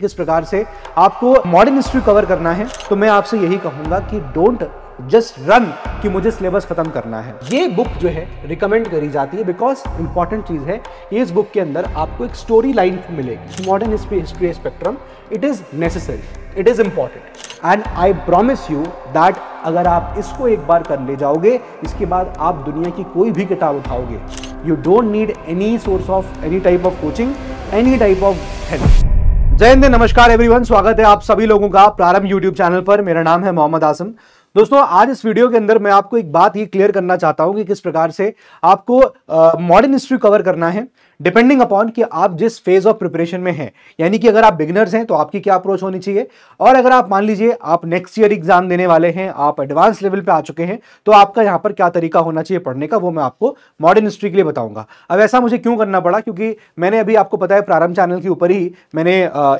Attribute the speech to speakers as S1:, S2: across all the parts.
S1: किस प्रकार से आपको मॉडर्न हिस्ट्री कवर करना है तो मैं आपसे यही कहूंगा कि डोंट जस्ट रन कि मुझे सिलेबस खत्म करना है ये बुक जो है रिकमेंड करी जाती है बिकॉज इंपॉर्टेंट चीज़ है इस बुक के अंदर आपको एक स्टोरी लाइन मिलेगी modern history history spectrum it is necessary it is important and I promise you that अगर आप इसको एक बार कर ले जाओगे इसके बाद आप दुनिया की कोई भी किताब उठाओगे you don't need any source of any type of coaching any type of help Jai Hind नमस्कार एवरीवन स्वागत है आप सभी लोगों का प्रारंभ यूट्यूब चैनल पर मेरा नाम है मोहम्मद आसम दोस्तों आज इस वीडियो के अंदर मैं आपको एक बात ये क्लियर करना चाहता हूँ कि किस प्रकार से आपको मॉडर्न हिस्ट्री कवर करना है डिपेंडिंग अपॉन कि आप जिस फेज ऑफ प्रिपरेशन में हैं यानी कि अगर आप बिगनर्स हैं तो आपकी क्या अप्रोच होनी चाहिए और अगर आप मान लीजिए आप नेक्स्ट ईयर एग्जाम देने वाले हैं आप एडवांस लेवल पर आ चुके हैं तो आपका यहाँ पर क्या तरीका होना चाहिए पढ़ने का वो मैं आपको मॉडर्न हिस्ट्री के लिए बताऊंगा अब ऐसा मुझे क्यों करना पड़ा क्योंकि मैंने अभी आपको पता है प्रारंभ चैनल के ऊपर ही मैंने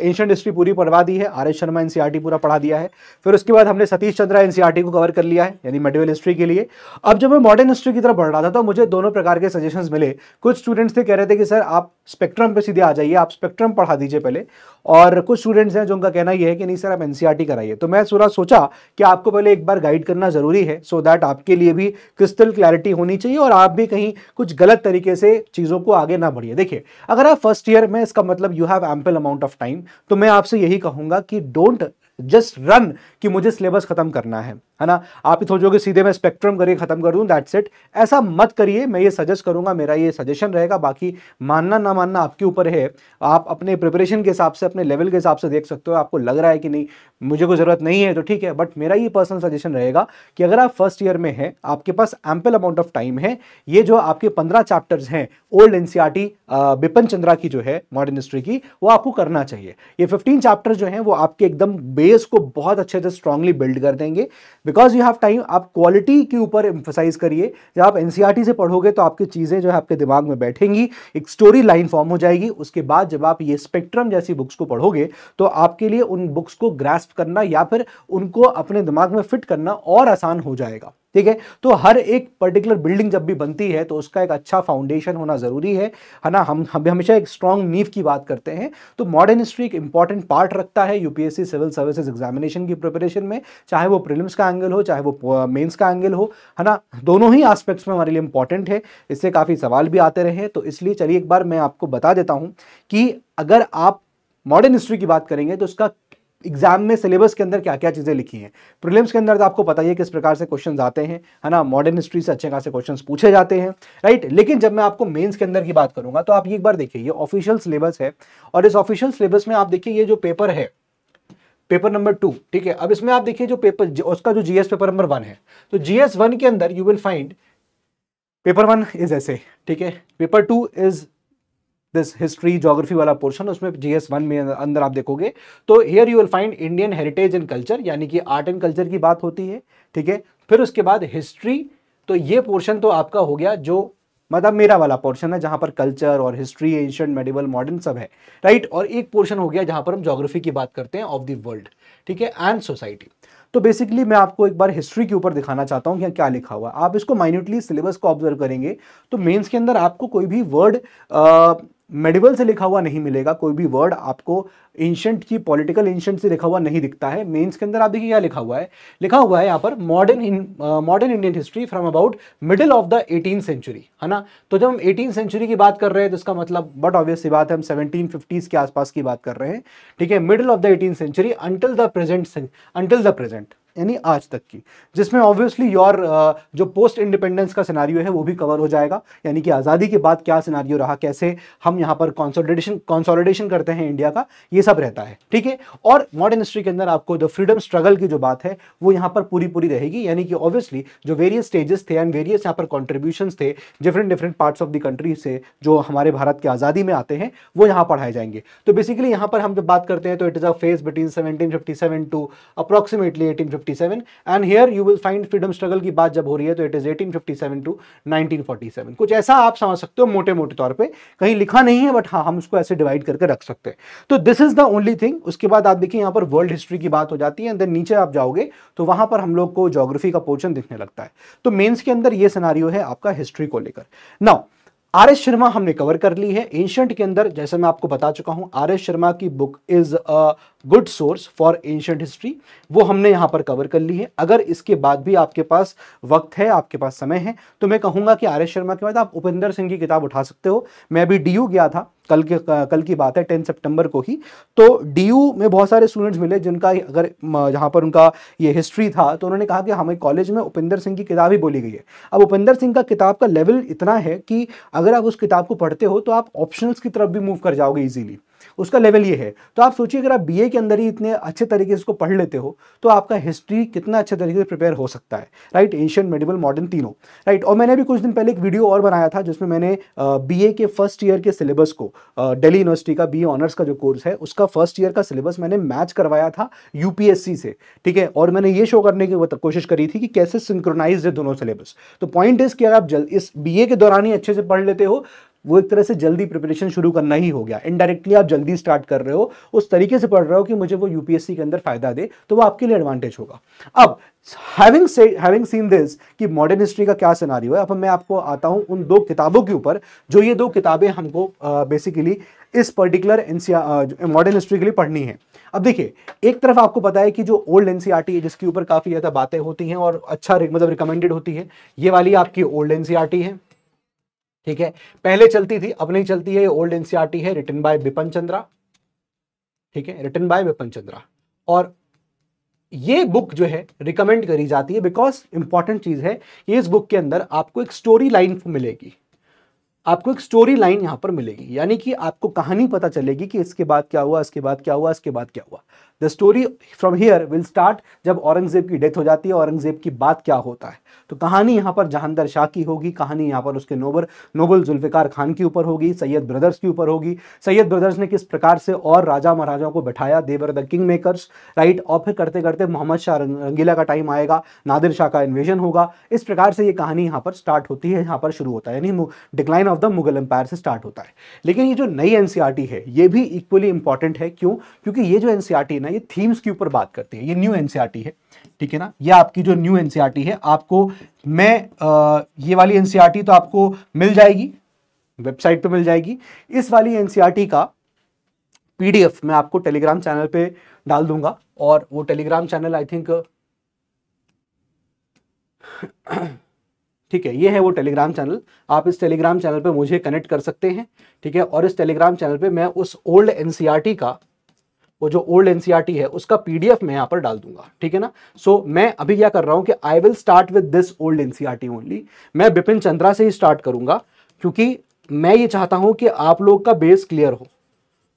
S1: एंशियंट हिस्ट्री पूरी पढ़वा दी है आर एस शर्मा एन पूरा पढ़ा दिया है फिर उसके बाद हमने सतीश चंद्रा एन e को कवर कर लिया है यानी मेडिवल हिस्ट्री के लिए अब जब मैं मॉडर्न हिस्ट्री की तरफ बढ़ रहा था तो मुझे दोनों प्रकार के सजेशन मिले कुछ स्टूडेंट्स थे कह रहे थे कि सर आप स्पेक्ट्रम पे सीधे आ जाइए आप स्पेक्ट्रम पढ़ा दीजिए पहले और कुछ स्टूडेंट्स हैं जो उनका कहना यह है कि नहीं सर आप एनसीईआरटी e कराइए तो मैं थोड़ा सोचा कि आपको पहले एक बार गाइड करना ज़रूरी है सो so दैट आपके लिए भी क्रिस्टल क्लैरिटी होनी चाहिए और आप भी कहीं कुछ गलत तरीके से चीज़ों को आगे ना बढ़िए देखिए अगर आप फर्स्ट ईयर में इसका मतलब you have ample amount of time तो मैं आपसे यही कहूँगा कि डोंट जस्ट रन कि मुझे सिलेबस खत्म करना है है ना आप ही सोचोगे सीधे मैं स्पेक्ट्रम करिए ख़त्म कर दूँ दैट्स इट ऐसा मत करिए मैं ये सजेस्ट करूंगा मेरा ये सजेशन रहेगा बाकी मानना ना मानना आपके ऊपर है आप अपने प्रिपरेशन के हिसाब से अपने लेवल के हिसाब से देख सकते हो आपको लग रहा है कि नहीं मुझे कोई ज़रूरत नहीं है तो ठीक है बट मेरा ये पर्सनल सजेशन रहेगा कि अगर आप फर्स्ट ईयर में हैं आपके पास एम्पल अमाउंट ऑफ टाइम है ये जो आपके पंद्रह चैप्टर्स हैं old N e Bipin Chandra की जो है मॉडर्न हिस्ट्री की वो आपको करना चाहिए ये फिफ्टीन चैप्टर जो है वो आपके एकदम बेस को बहुत अच्छे से स्ट्रांगली बिल्ड कर देंगे बिकॉज यू हैव टाइम आप क्वालिटी के ऊपर एम्फोसाइज करिए जब आप एन e से पढ़ोगे तो आपकी चीज़ें जो है आपके दिमाग में बैठेंगी एक स्टोरी लाइन फॉर्म हो जाएगी उसके बाद जब आप ये स्पेक्ट्रम जैसी बुक्स को पढ़ोगे तो आपके लिए उन बुक्स को ग्रेस्प करना या फिर उनको अपने दिमाग में फिट करना और आसान हो जाएगा ठीक है तो हर एक पर्टिकुलर बिल्डिंग जब भी बनती है तो उसका एक अच्छा फाउंडेशन होना ज़रूरी है है ना हम हम हमेशा एक स्ट्रांग नीव की बात करते हैं तो मॉडर्न हिस्ट्री एक इंपॉर्टेंट पार्ट रखता है यूपीएससी सिविल सर्विसेज एग्जामिनेशन की प्रिपरेशन में चाहे वो प्रिलिम्स का एंगल हो चाहे वो मेन्स का एंगल हो है ना दोनों ही आस्पेक्ट्स में हमारे लिए इंपॉर्टेंट है इससे काफ़ी सवाल भी आते रहे तो इसलिए चलिए एक बार मैं आपको बता देता हूँ कि अगर आप मॉडर्न हिस्ट्री की बात करेंगे तो उसका एग्जाम में सिलेबस के अंदर क्या क्या चीज़ें लिखी हैं प्रीलिम्स के अंदर तो आपको पता ही है किस प्रकार से क्वेश्चन आते हैं है ना मॉडर्न हिस्ट्री से अच्छे खासे क्वेश्चन पूछे जाते हैं राइट लेकिन जब मैं आपको मेंस के अंदर की बात करूंगा तो आप ये एक बार देखिए ये ऑफिशियल सिलेबस है और इस ऑफिशियल सिलेबस में आप देखिए ये जो पेपर है पेपर नंबर टू ठीक है अब इसमें आप देखिए जो पेपर उसका जो जीएस पेपर नंबर वन है तो जीएस वन के अंदर you will find paper one is ऐसे ठीक है paper two is this history geography वाला पोर्शन उसमें जी एस वन में अंदर आप देखोगे तो here you will find Indian heritage and culture यानी कि आर्ट एंड कल्चर की बात होती है ठीक है फिर उसके बाद हिस्ट्री तो ये पोर्शन तो आपका हो गया जो मतलब मेरा वाला पोर्शन है जहाँ पर कल्चर और हिस्ट्री एंशियंट मेडिवल मॉडर्न सब है राइट और एक पोर्शन हो गया जहाँ पर हम जोग्राफी की बात करते हैं ऑफ द वर्ल्ड ठीक है एंड सोसाइटी तो बेसिकली मैं आपको एक बार हिस्ट्री के ऊपर दिखाना चाहता हूँ कि क्या लिखा हुआ आप इसको माइन्यूटली सिलेबस को ऑब्जर्व करेंगे तो मेन्स के अंदर आपको कोई भी वर्ड मेडिवल से लिखा हुआ नहीं मिलेगा कोई भी वर्ड आपको एंशंट की पॉलिटिकल एंशंट से लिखा हुआ नहीं दिखता है मेंस के अंदर आप देखिए क्या लिखा हुआ है लिखा हुआ है यहाँ पर modern modern Indian history from about middle of the eighteen century है ना तो जब हम एटीन सेंचुरी की बात कर रहे हैं तो इसका मतलब बट ऑब्वियस बात है हम सेवनटीन फिफ्टीज़ के आसपास की बात कर रहे हैं ठीक है middle of the eighteen century until the present until the present यानी आज तक की जिसमें ऑब्वियसली योर uh, जो पोस्ट इंडिपेंडेंस का सिनारियो है वो भी कवर हो जाएगा यानी कि आज़ादी के बाद क्या सिनारियो रहा कैसे हम यहाँ पर कॉन्सोलिडेशन कॉन्सोलिडेशन करते हैं इंडिया का ये सब रहता है ठीक है और मॉडर्न हिस्ट्री के अंदर आपको जो फ्रीडम स्ट्रगल की जो बात है वो यहाँ पर पूरी पूरी रहेगी यानी कि ऑब्वियसली जो वेरियस स्टेजेस थे एंड वेरियस यहाँ पर कॉन्ट्रीब्यूशन थे different different parts of the country से जो हमारे भारत की आज़ादी में आते हैं वो यहाँ पढ़ाए जाएंगे तो बेसिकली यहाँ पर हम जब बात करते हैं तो it is a phase between seventeen to approximately eighteen 1857 and here you will find freedom struggle की बात जब हो रही है तो इट इज 1857 टू 1947 कुछ ऐसा आप समझ सकते हो मोटे मोटे तौर पे कहीं लिखा नहीं है बट हाँ हम उसको ऐसे डिवाइड करके रख सकते हैं तो this is the only thing उसके बाद आप देखिए यहाँ पर वर्ल्ड हिस्ट्री की बात हो जाती है एंड देन नीचे आप जाओगे तो वहां पर हम लोग को जोग्राफी का पोर्शन दिखने लगता है तो मेन्स के अंदर ये सनारियो है आपका हिस्ट्री को लेकर नाउ आर एस शर्मा हमने कवर कर ली है एंशंट के अंदर जैसे मैं आपको बता चुका हूं आर एस शर्मा की book is good source for ancient history वो हमने यहाँ पर कवर कर ली है अगर इसके बाद भी आपके पास वक्त है आपके पास समय है तो मैं कहूँगा कि आर एस शर्मा के बाद आप उपेंद्र सिंह की किताब उठा सकते हो मैं अभी डी गया था कल के कल की बात है टेन सितंबर को ही तो डी में बहुत सारे स्टूडेंट्स मिले जिनका अगर जहाँ पर उनका ये हिस्ट्री था तो उन्होंने कहा कि हमें कॉलेज में उपेंद्र सिंह की किताब ही बोली गई है अब उपेंद्र सिंह का किताब का लेवल इतना है कि अगर आप उस किताब को पढ़ते हो तो आप ऑप्शनल्स की तरफ भी मूव कर जाओगे ईजिली उसका लेवल ये है तो आप सोचिए अगर आप बीए के अंदर ही इतने अच्छे तरीके से इसको पढ़ लेते हो तो आपका हिस्ट्री कितना अच्छे तरीके से प्रिपेयर हो सकता है राइट एंशियंट मेडिवल मॉडर्न तीनों राइट और मैंने भी कुछ दिन पहले एक वीडियो और बनाया था जिसमें मैंने बी के फर्स्ट ईयर के सिलेबस को डेली यूनिवर्सिटी का बी ऑनर्स का जो कोर्स है उसका फर्स्ट ईयर का सिलेबस मैंने मैच करवाया था यूपीएससी से ठीक है और मैंने ये शो करने की कोशिश करी थी कि कैसे सिंक्रोनाइज है दोनों सिलेबस तो पॉइंट इस कि अगर आप जल्द इस बीए के दौरान ही अच्छे से पढ़ लेते हो वो एक तरह से जल्दी प्रिपरेशन शुरू करना ही हो गया इनडायरेक्टली आप जल्दी स्टार्ट कर रहे हो उस तरीके से पढ़ रहे हो कि मुझे वो यूपीएससी के अंदर फायदा दे तो वो आपके लिए एडवांटेज होगा अब हैविंग से हैविंग सीन दिस कि मॉडर्न हिस्ट्री का क्या सिनारी है अब मैं आपको आता हूँ उन दो किताबों के ऊपर जो ये दो किताबें हमको बेसिकली इस पर्टिकुलर एन मॉडर्न हिस्ट्री के लिए पढ़नी है अब देखिए एक तरफ आपको पता है कि जो ओल्ड एनसीआरटी है जिसके ऊपर काफ़ी ज़्यादा बातें होती हैं और अच्छा मतलब रिकमेंडेड होती है ये वाली आपकी ओल्ड एनसीआरटी e है ठीक है पहले चलती थी अब नहीं चलती है ये ओल्ड एनसीआरटी e है रिटर्न बाय बिपन चंद्रा ठीक है रिटर्न बाय बिपन चंद्रा और ये बुक जो है रिकमेंड करी जाती है बिकॉज इंपॉर्टेंट चीज है ये इस बुक के अंदर आपको एक स्टोरी लाइन मिलेगी आपको एक स्टोरी लाइन यहां पर मिलेगी यानी कि आपको कहानी पता चलेगी कि इसके बाद क्या हुआ इसके बाद क्या हुआ इसके बाद क्या हुआ the story from here will start जब औरंगजेब की डेथ हो जाती है औरंगजेब की बात क्या होता है तो कहानी यहाँ पर जहानदार शाह की होगी कहानी यहाँ पर उसके नोबल नोबल जुल्फ़िकार खान के ऊपर होगी सैयद ब्रदर्स के ऊपर होगी सैयद ब्रदर्स ने किस प्रकार से और राजा महाराजाओं को बैठाया they were the king makers right और फिर करते करते मोहम्मद शाह रंगीला का टाइम आएगा नादिर शाह का इन्वेजन होगा इस प्रकार से ये कहानी यहाँ पर स्टार्ट होती है यहाँ पर शुरू होता है यानी decline of the Mughal empire से स्टार्ट होता है लेकिन ये जो नई एन e है ये भी इक्वली इंपॉर्टेंट है क्यों क्योंकि ये जो एन ये थीम्स के ऊपर बात करते हैं ये न्यू एनसीईआरटी e है ठीक है ना ये आपकी जो न्यू एनसीईआरटी e है आपको मैं आ, ये वाली एनसीईआरटी e तो आपको मिल जाएगी वेबसाइट पे मिल जाएगी इस वाली एनसीईआरटी का पीडीएफ मैं आपको टेलीग्राम चैनल पे डाल दूंगा और वो टेलीग्राम चैनल आई थिंक ठीक है ये है वो टेलीग्राम चैनल आप इस टेलीग्राम चैनल पे मुझे कनेक्ट कर सकते हैं ठीक है और इस टेलीग्राम चैनल पे मैं उस ओल्ड एनसीईआरटी का वो जो ओल्ड एनसीआरटी e है उसका पीडीएफ मैं यहां पर डाल दूंगा ठीक है ना सो so, मैं अभी क्या कर रहा हूं कि I will start with this old NCERT only मैं बिपिन चंद्रा से ही स्टार्ट करूंगा क्योंकि मैं ये चाहता हूं कि आप लोग का बेस क्लियर हो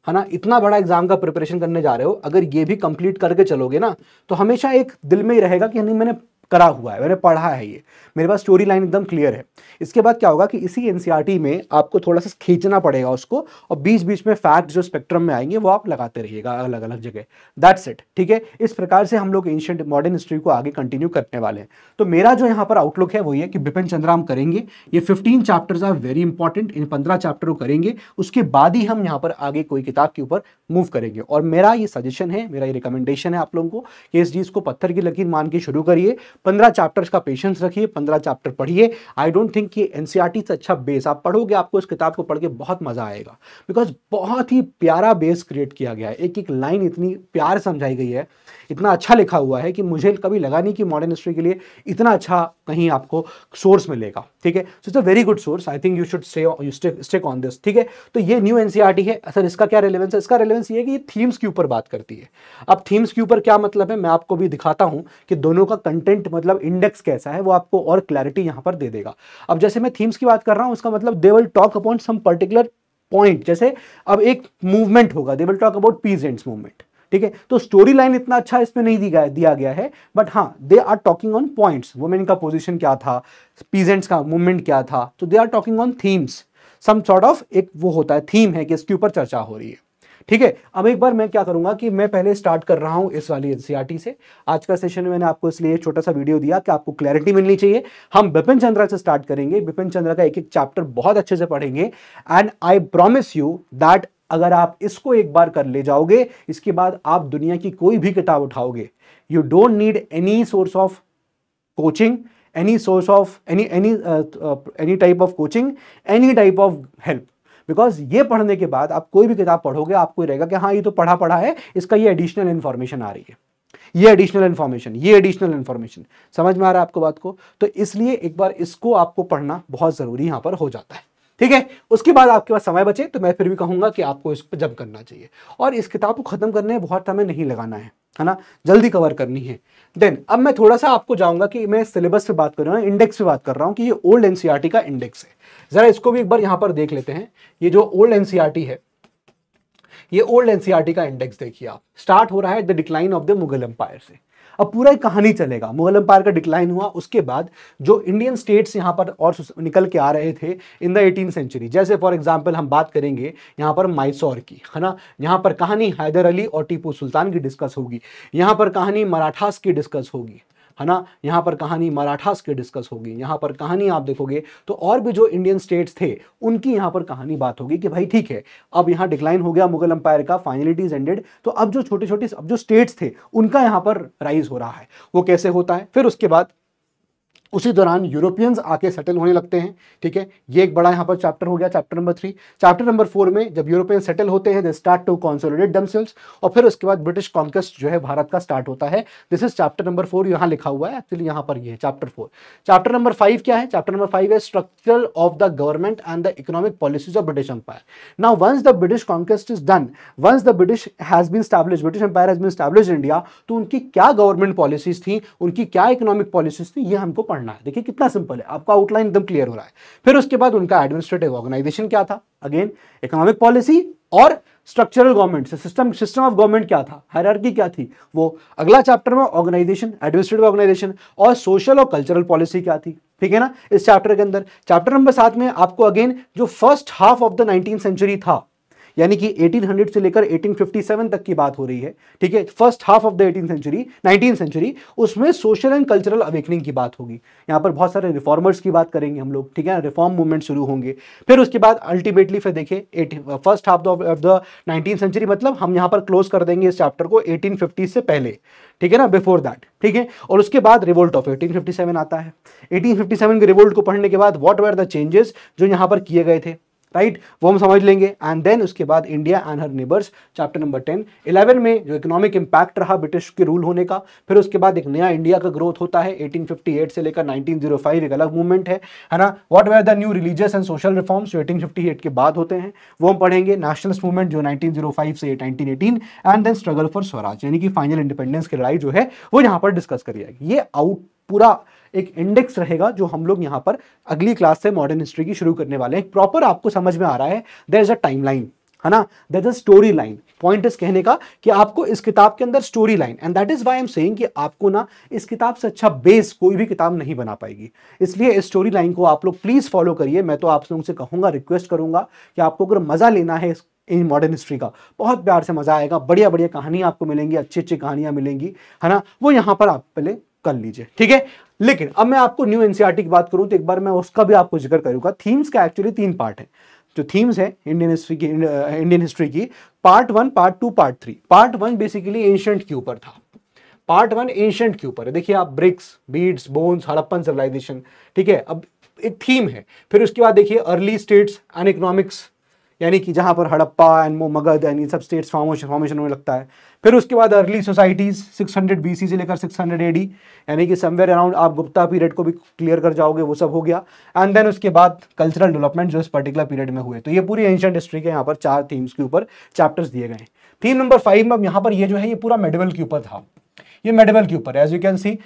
S1: है ना इतना बड़ा एग्जाम का प्रिपरेशन करने जा रहे हो अगर ये भी कंप्लीट करके चलोगे ना तो हमेशा एक दिल में ही रहेगा कि नहीं मैंने करा हुआ है मैंने पढ़ा है ये मेरे पास स्टोरी लाइन एकदम क्लियर है इसके बाद क्या होगा कि इसी एन e में आपको थोड़ा सा खींचना पड़ेगा उसको और बीच बीच में फैक्ट जो स्पेक्ट्रम में आएंगे वो आप लगाते रहिएगा अलग अलग जगह दैट्स इट ठीक है इस प्रकार से हम लोग एंशियंट मॉडर्न हिस्ट्री को आगे कंटिन्यू करने वाले हैं तो मेरा जो यहाँ पर आउटलुक है वही है कि बिपिन चंद्राम करेंगे ये fifteen chapters are very important इन पंद्रह चैप्टर को करेंगे उसके बाद ही हम यहाँ पर आगे कोई किताब के ऊपर मूव करेंगे और मेरा ये सजेशन है मेरा ये रिकमेंडेशन है आप लोगों को कि इस चीज़ को पत्थर की लकीर मान के शुरू करिए पंद्रह चैप्टर्स का पेशेंस रखिए पंद्रह चैप्टर पढ़िए आई डोंट थिंक कि एन e से अच्छा बेस आप पढ़ोगे आपको इस किताब को पढ़ के बहुत मज़ा आएगा बिकॉज बहुत ही प्यारा बेस क्रिएट किया गया है एक एक लाइन इतनी प्यार समझाई गई है इतना अच्छा लिखा हुआ है कि मुझे कभी लगा नहीं कि मॉडर्न हिस्ट्री के लिए इतना अच्छा कहीं आपको सोर्स मिलेगा ठीक है so it's a very good source I think you should stay stick on this ठीक है तो ये न्यू एन e है सर इसका क्या रेलेवेंस है इसका रेलेवेंस ये है कि ये थीम्स के ऊपर बात करती है अब थीम्स के ऊपर क्या मतलब है मैं आपको भी दिखाता हूँ कि दोनों का कंटेंट पॉइंट मतलब इंडेक्स कैसा है वो आपको और क्लैरिटी यहां पर दे देगा अब जैसे मैं थीम्स की बात कर रहा हूं उसका मतलब they will talk upon some particular point जैसे अब एक मूवमेंट होगा they will talk about peasants movement ठीक है तो स्टोरी लाइन इतना अच्छा इसमें नहीं दिया दिया गया है बट हाँ they are talking on points women का पोजीशन क्या था पीजेंट्स का मूवमेंट क्या था तो they are talking on themes some sort of एक वो होता है थीम है कि इसके ऊपर चर्चा हो रही है ठीक है अब एक बार मैं क्या करूंगा कि मैं पहले स्टार्ट कर रहा हूं इस वाली एनसीआरटी e से आज का सेशन मैंने आपको इसलिए छोटा सा वीडियो दिया कि आपको क्लैरिटी मिलनी चाहिए हम बिपिन चंद्रा से स्टार्ट करेंगे बिपिन चंद्रा का एक एक चैप्टर बहुत अच्छे से पढ़ेंगे and I promise you that अगर आप इसको एक बार कर ले जाओगे इसके बाद आप दुनिया की कोई भी किताब उठाओगे you don't need any source of coaching any source of any any any type of coaching any type of help because ये पढ़ने के बाद आप कोई भी किताब पढ़ोगे आपको रहेगा कि हाँ ये तो पढ़ा पढ़ा है इसका ये एडिशनल इन्फॉर्मेशन आ रही है ये एडिशनल इन्फॉर्मेशन ये एडिशनल इन्फॉर्मेशन समझ में आ रहा है आपको बात को तो इसलिए एक बार इसको आपको पढ़ना बहुत ज़रूरी यहाँ पर हो जाता है ठीक है उसके बाद आपके पास समय बचे तो मैं फिर भी कहूंगा कि आपको इस पर जम करना चाहिए और इस किताब को ख़त्म करने में बहुत समय नहीं लगाना है है ना जल्दी कवर करनी है देन अब मैं थोड़ा सा आपको जाऊंगा कि मैं सिलेबस पे बात कर रहा हूँ इंडेक्स पे बात कर रहा हूँ कि ये ओल्ड एनसीईआरटी e का इंडेक्स है ज़रा इसको भी एक बार यहाँ पर देख लेते हैं ये जो ओल्ड एनसीईआरटी e है ये ओल्ड एनसीईआरटी e का इंडेक्स देखिए आप स्टार्ट हो रहा है the decline of the Mughal empire से अब पूरा कहानी चलेगा मुगल अंपायर का डिक्लाइन हुआ उसके बाद जो इंडियन स्टेट्स यहाँ पर और निकल के आ रहे थे इन द एटीन सेंचुरी जैसे फॉर एग्जाम्पल हम बात करेंगे यहाँ पर माइसौर की है ना यहाँ पर कहानी हैदर अली और टीपू सुल्तान की डिस्कस होगी यहाँ पर कहानी मराठास की डिस्कस होगी है ना यहाँ पर कहानी मराठास की डिस्कस होगी यहाँ पर कहानी आप देखोगे तो और भी जो इंडियन स्टेट्स थे उनकी यहाँ पर कहानी बात होगी कि भाई ठीक है अब यहाँ डिक्लाइन हो गया मुगल अंपायर का फाइनलिटी इज एंडेड तो अब जो छोटे छोटे अब जो स्टेट्स थे उनका यहाँ पर राइज हो रहा है वो कैसे होता है फिर उसके बाद उसी दौरान यूरोपियंस आके सेटल होने लगते हैं ठीक है ये एक बड़ा यहाँ पर चैप्टर हो गया chapter number three chapter number four में जब यूरोपियन सेटल होते हैं they start to consolidate themselves और फिर उसके बाद ब्रिटिश कॉन्केस्ट जो है भारत का स्टार्ट होता है this is chapter number four यहाँ लिखा हुआ है एक्चुअली यहाँ पर यह chapter four chapter number five क्या है चैप्टर नंबर फाइव है structure of the government and the economic policies of British empire now once the British conquest is done once the British has been establish British empire has been establish India तो उनकी क्या government policies थी उनकी क्या economic policies थी ये हमको पढ़ना पढ़ना है देखिए कितना सिंपल है आपका आउटलाइन एकदम क्लियर हो रहा है फिर उसके बाद उनका एडमिनिस्ट्रेटिव ऑर्गेनाइजेशन क्या था अगेन इकोनॉमिक पॉलिसी और structural government system system of government क्या था हायरार्की क्या थी वो अगला चैप्टर में ऑर्गेनाइजेशन एडमिनिस्ट्रेटिव ऑर्गेनाइजेशन और सोशल और कल्चरल पॉलिसी क्या थी ठीक है ना इस चैप्टर के अंदर चैप्टर नंबर सात में आपको अगेन जो first half of the nineteen century था यानी कि 1800 से लेकर 1857 तक की बात हो रही है ठीक है first half of the eighteen century nineteen century उसमें सोशल एंड कल्चरल अवेकनिंग की बात होगी यहाँ पर बहुत सारे रिफॉर्मर्स की बात करेंगे हम लोग ठीक है रिफॉर्म मूवमेंट शुरू होंगे फिर उसके बाद अल्टीमेटली फिर देखिए first half of the nineteen century मतलब हम यहाँ पर क्लोज कर देंगे इस चैप्टर को एटीन से पहले ठीक है ना बिफोर दैट ठीक है और उसके बाद रिवोल्ट ऑफ 1857 आता है 1857 के रिवोल्ट को पढ़ने के बाद व्हाट वेर द चेंजेस जो यहाँ पर किए गए थे राइट right? वो हम समझ लेंगे एंड देन उसके बाद India and her neighbours chapter number ten eleven में जो इकोनॉमिक इंपैक्ट रहा ब्रिटिश के रूल होने का फिर उसके बाद एक नया इंडिया का ग्रोथ होता है 1858 से लेकर 1905 एक अलग मूवमेंट है है ना what were the new religious and social reforms जो एटीन के बाद होते हैं वो हम पढ़ेंगे नेशनल मूवमेंट जो नाइनटीन oh से nineteen and then struggle for Swaraj यानी कि फाइनल इंडिपेंडेंस की लड़ाई जो है वो यहाँ पर डिस्कस करी जाएगी ये आउट पूरा एक इंडेक्स रहेगा जो हम लोग यहाँ पर अगली क्लास से मॉडर्न हिस्ट्री की शुरू करने वाले हैं प्रॉपर आपको समझ में आ रहा है there is a time line है ना there is story line point इस कहने का कि आपको इस किताब के अंदर story line and that is why am saying कि आपको ना इस किताब से अच्छा बेस कोई भी किताब नहीं बना पाएगी इसलिए इस स्टोरी लाइन को आप लोग प्लीज़ फॉलो करिए मैं तो आप लोगों से कहूँगा रिक्वेस्ट करूंगा कि आपको अगर मज़ा लेना है इस इन मॉडर्न हिस्ट्री का बहुत प्यार से मज़ा आएगा बढ़िया बढ़िया कहानी आपको मिलेंगी अच्छी अच्छी कहानियां मिलेंगी है ना वो यहाँ पर आप पहले कर लीजिए ठीक है लेकिन अब मैं आपको न्यू एनसीआर e की बात करूं तो एक बार मैं उसका भी आपको जिक्र करूंगा थीम्स का एक्चुअली तीन पार्ट है जो थीम्स है इंडियन हिस्ट्री की इंडियन हिस्ट्री uh, की part one part two part three part one basically ancient के ऊपर था पार्ट वन एंशंट के ऊपर है देखिए आप bricks beads bones Harappan civilization ठीक है अब एक थीम है फिर उसके बाद देखिए अर्ली स्टेट्स एंड इकोनॉमिक्स यानी कि जहाँ पर हड़प्पा एंड मो मगध एंड इन सब स्टेट्स फॉर्मेशन फॉर्मेशन होने लगता है फिर उसके बाद अर्ली सोसाइटीज़ 600 बीसी से लेकर 600 हंड्रेड यानी कि समवेयर अराउंड आप गुप्ता पीरियड को भी क्लियर कर जाओगे वो सब हो गया एंड देन उसके बाद कल्चरल डेवलपमेंट जो इस पर्टिकुलर पीरियड में हुए तो ये पूरी एंशियंट हिस्ट्री के यहाँ पर चार थीम्स के ऊपर चैप्टर्स दिए गए थीम नंबर फाइव में अब यहाँ पर ये जो है ये पूरा मेडिवल के ऊपर था ये मेडिवल के ऊपर है as you can see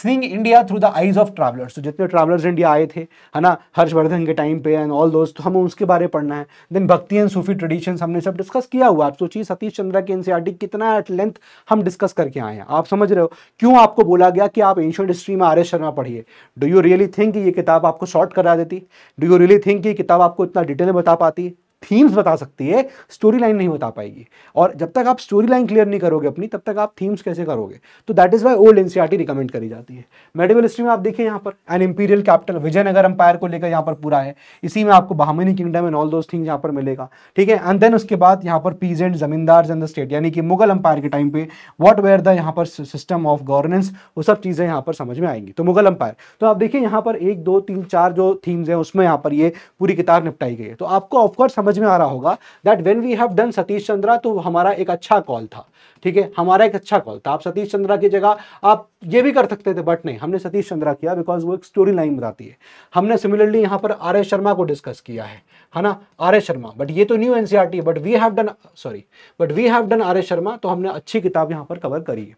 S1: seeing India through the eyes of travellers तो जितने ट्रैवलर्स इंडिया आए थे है ना हर्षवर्धन के टाइम पे एंड ऑल दोस्त तो हमें उसके बारे में पढ़ना है देन भक्ति एंड सूफी ट्रेडिशंस हमने सब डिस्कस किया हुआ आप सोचिए सतीश चंद्रा की एनसीआर e कितना एट लेंथ हम डिस्कस करके आए हैं आप समझ रहे हो क्यों आपको बोला गया कि आप एंशियंट हिस्ट्री में आर एस शर्मा पढ़िए डू यू रियली थिंक ये किताब आपको शॉर्ट करा देती डू यू रियली थिंक ये किताब आपको इतना डिटेल में बता पाती थीम्स बता सकती है स्टोरी लाइन नहीं बता पाएगी और जब तक आप स्टोरी लाइन क्लियर नहीं करोगे अपनी तब तक आप थीम्स कैसे करोगे तो that is why old NCERT recommend करी जाती है मेडिवल हिस्ट्री में आप देखिए यहाँ पर an imperial capital Vijayanagar empire को लेकर यहाँ पर पूरा है इसी में आपको Bahmani kingdom and all those things यहाँ पर मिलेगा ठीक है एंड देन उसके बाद यहाँ पर पीजेंट जमींदार एंड द स्टेट यानी कि मुगल अंपायर के टाइम पे वॉट वेयर द यहाँ पर सिस्टम ऑफ गवर्नेंस वो सब चीज़ें यहाँ पर समझ में आएंगी तो मुगल अंपायर तो आप देखिए यहाँ पर एक दो तीन चार जो थीम्स हैं उसमें यहाँ पर ये पूरी किताब निपटाई गई है तो आपको ऑफकोर्स समझ समझ में आ रहा होगा that when we have done Satish Chandra तो हमारा एक अच्छा कॉल था ठीक है हमारा एक अच्छा कॉल था आप सतीश चंद्रा की जगह आप ये भी कर सकते थे बट नहीं हमने सतीश चंद्रा किया बिकॉज वो एक स्टोरी लाइन बताती है हमने सिमिलरली यहाँ पर आर एस शर्मा को डिस्कस किया है है ना आर एस शर्मा बट ये तो न्यू एन e है but we have done sorry but we have done R S Sharma तो हमने अच्छी किताब यहाँ पर कवर करी है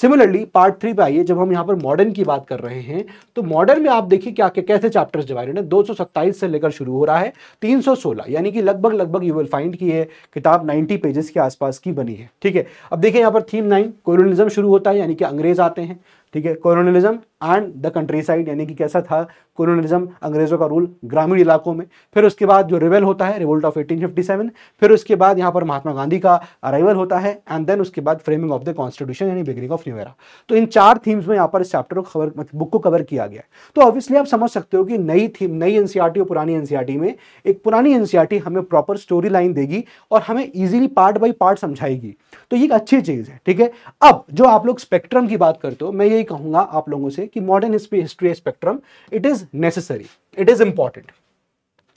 S1: सिमिलरली पार्ट थ्री पे आइए जब हम यहाँ पर मॉडर्न की बात कर रहे हैं तो मॉडर्न में आप देखिए क्या क्या कैसे चैप्टर्स जवा डिवाइडेड है 227 से लेकर शुरू हो रहा है 316 यानी कि लगभग लगभग यू विल फाइंड की ये किताब 90 पेजेस के आसपास की बनी है ठीक है अब देखें यहाँ पर थीम नाइन कोरोनिज्म शुरू होता है यानी कि अंग्रेज आते हैं ठीक है colonialism and the countryside यानी कि कैसा था कॉलोनलिज्म अंग्रेज़ों का रूल ग्रामीण इलाकों में फिर उसके बाद जो रिवेल होता है रिवोल्ट ऑफ 1857 फिर उसके बाद यहाँ पर महात्मा गांधी का अराइवल होता है एंड देन उसके बाद फ्रेमिंग ऑफ द कॉन्स्टिट्यूशन यानी बिगनिंग ऑफ न्यू एरा तो इन चार थीम्स में यहाँ पर इस चैप्टर को खबर मतलब बुक को कवर किया गया तो ऑब्वियसली आप समझ सकते हो कि नई थीम नई एन और पुरानी एन में एक पुरानी एन हमें प्रॉपर स्टोरी लाइन देगी और हमें ईजिली पार्ट बाई पार्ट समझाएगी तो ये एक अच्छी चीज़ है ठीक है अब जो आप लोग स्पेक्ट्रम की बात करते हो मैं ये यही कहूंगा आप लोगों से कि modern history spectrum it is necessary it is important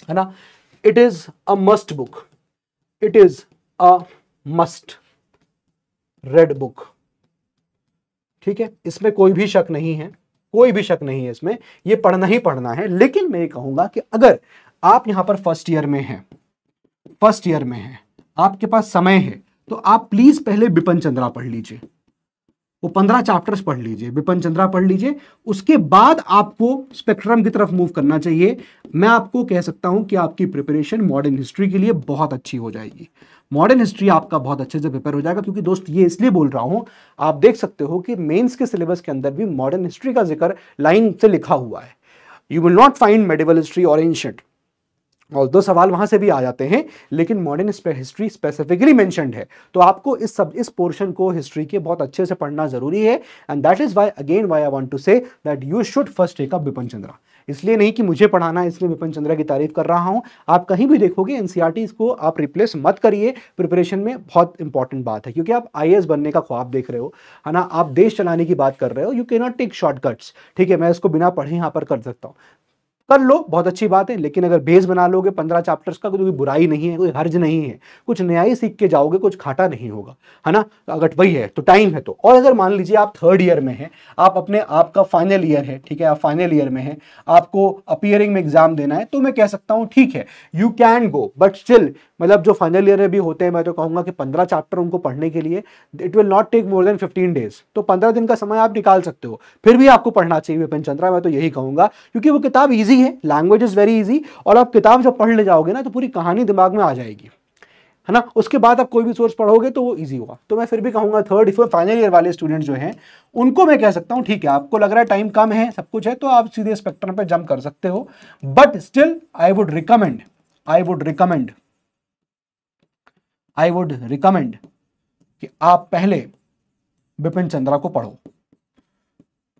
S1: है ना it is a must book it is a must read book ठीक है इसमें कोई भी शक नहीं है कोई भी शक नहीं है इसमें ये पढ़ना ही पढ़ना है लेकिन मैं ये कहूंगा कि अगर आप यहां पर फर्स्ट ईयर में हैं फर्स्ट ईयर में हैं आपके पास समय है तो आप प्लीज़ पहले बिपन चंद्रा पढ़ लीजिए वो पंद्रह चैप्टर्स पढ़ लीजिए विपन चंद्रा पढ़ लीजिए उसके बाद आपको स्पेक्ट्रम की तरफ मूव करना चाहिए मैं आपको कह सकता हूँ कि आपकी प्रिपरेशन मॉडर्न हिस्ट्री के लिए बहुत अच्छी हो जाएगी मॉडर्न हिस्ट्री आपका बहुत अच्छे से प्रिपेयर हो जाएगा क्योंकि दोस्त ये इसलिए बोल रहा हूँ आप देख सकते हो कि मेन्स के सिलेबस के अंदर भी मॉडर्न हिस्ट्री का जिक्र लाइन से लिखा हुआ है you will not find medieval history और एंशंट और दो सवाल वहां से भी आ जाते हैं लेकिन मॉडर्न हिस्ट्री स्पेसिफिकली मैंशनड है तो आपको इस सब इस पोर्शन को हिस्ट्री के बहुत अच्छे से पढ़ना जरूरी है and that is why again why I want to say that you should first take up Bipan Chandra इसलिए नहीं कि मुझे पढ़ाना इसलिए विपिन चंद्रा की तारीफ कर रहा हूँ आप कहीं भी देखोगे एनसीआरटी e को आप रिप्लेस मत करिए प्रिपरेशन में बहुत इंपॉर्टेंट बात है क्योंकि आप आई बनने का ख्वाब देख रहे हो है ना आप देश चलाने की बात कर रहे हो यू के नॉट टेक शॉर्टकट्स ठीक है मैं इसको बिना पढ़े यहाँ पर कर सकता हूँ कर लो बहुत अच्छी बात है लेकिन अगर बेस बना लोगे पंद्रह चैप्टर्स का कोई बुराई नहीं है कोई हर्ज नहीं है कुछ नया ही सीख के जाओगे कुछ खाटा नहीं होगा है ना अगर वही है तो टाइम है तो और अगर मान लीजिए आप थर्ड ईयर में हैं आप अपने आपका फाइनल ईयर है ठीक है आप फाइनल ईयर में है आपको अपियरिंग में एग्जाम देना है तो मैं कह सकता हूँ ठीक है you can go but still मतलब जो फाइनल ईयर में भी होते हैं मैं तो कहूँगा कि पंद्रह चैप्टर उनको पढ़ने के लिए it will not take more than fifteen days तो पंद्रह दिन का समय आप निकाल सकते हो फिर भी आपको पढ़ना चाहिए विपिन चंद्रा मैं तो यही कहूँगा क्योंकि वो किताब ईजी ईजी है लैंग्वेज इज़ वेरी ईजी और आप किताब जब पढ़ ले जाओगे ना तो पूरी कहानी दिमाग में आ जाएगी है ना उसके बाद आप कोई भी सोर्स पढ़ोगे तो वो ईजी होगा तो मैं फिर भी कहूँगा थर्ड इफ फाइनल ईयर वाले स्टूडेंट जो हैं उनको मैं कह सकता हूँ ठीक है आपको लग रहा है टाइम कम है सब कुछ है तो आप सीधे स्पेक्ट्रम पर जंप कर सकते हो but still I would recommend I would recommend I would recommend कि आप पहले बिपिन चंद्रा को पढ़ो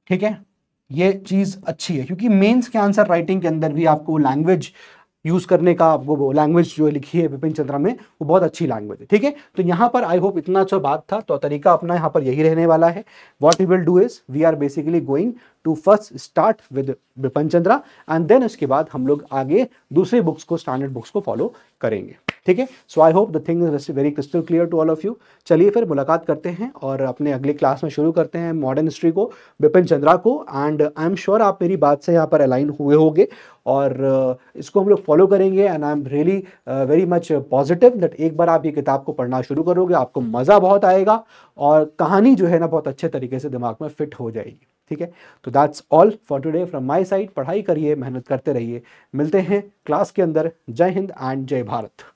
S1: ठीक है ये चीज़ अच्छी है क्योंकि मेंस के आंसर राइटिंग के अंदर भी आपको लैंग्वेज यूज़ करने का वो लैंग्वेज जो लिखी है विपिन चंद्रा में वो बहुत अच्छी लैंग्वेज है ठीक है तो यहाँ पर आई होप इतना अच्छा बात था तो तरीका अपना यहाँ पर यही रहने वाला है what you will do is we are basically going to first start with Vipin Chandra and then उसके बाद हम लोग आगे दूसरे बुक्स को स्टैंडर्ड बुक्स को फॉलो करेंगे ठीक है so I hope the thing is very crystal clear to all of you चलिए फिर मुलाकात करते हैं और अपने अगली क्लास में शुरू करते हैं मॉडर्न हिस्ट्री को बिपिन चंद्रा को एंड आई एम श्योर आप मेरी बात से यहाँ पर अलाइन हुए होंगे और uh, इसको हम लोग फॉलो करेंगे and I am really very much positive that एक बार आप ये किताब को पढ़ना शुरू करोगे आपको मज़ा बहुत आएगा और कहानी जो है ना बहुत अच्छे तरीके से दिमाग में फिट हो जाएगी ठीक है तो that's all for today from my side पढ़ाई करिए मेहनत करते रहिए मिलते हैं क्लास के अंदर जय हिंद एंड जय भारत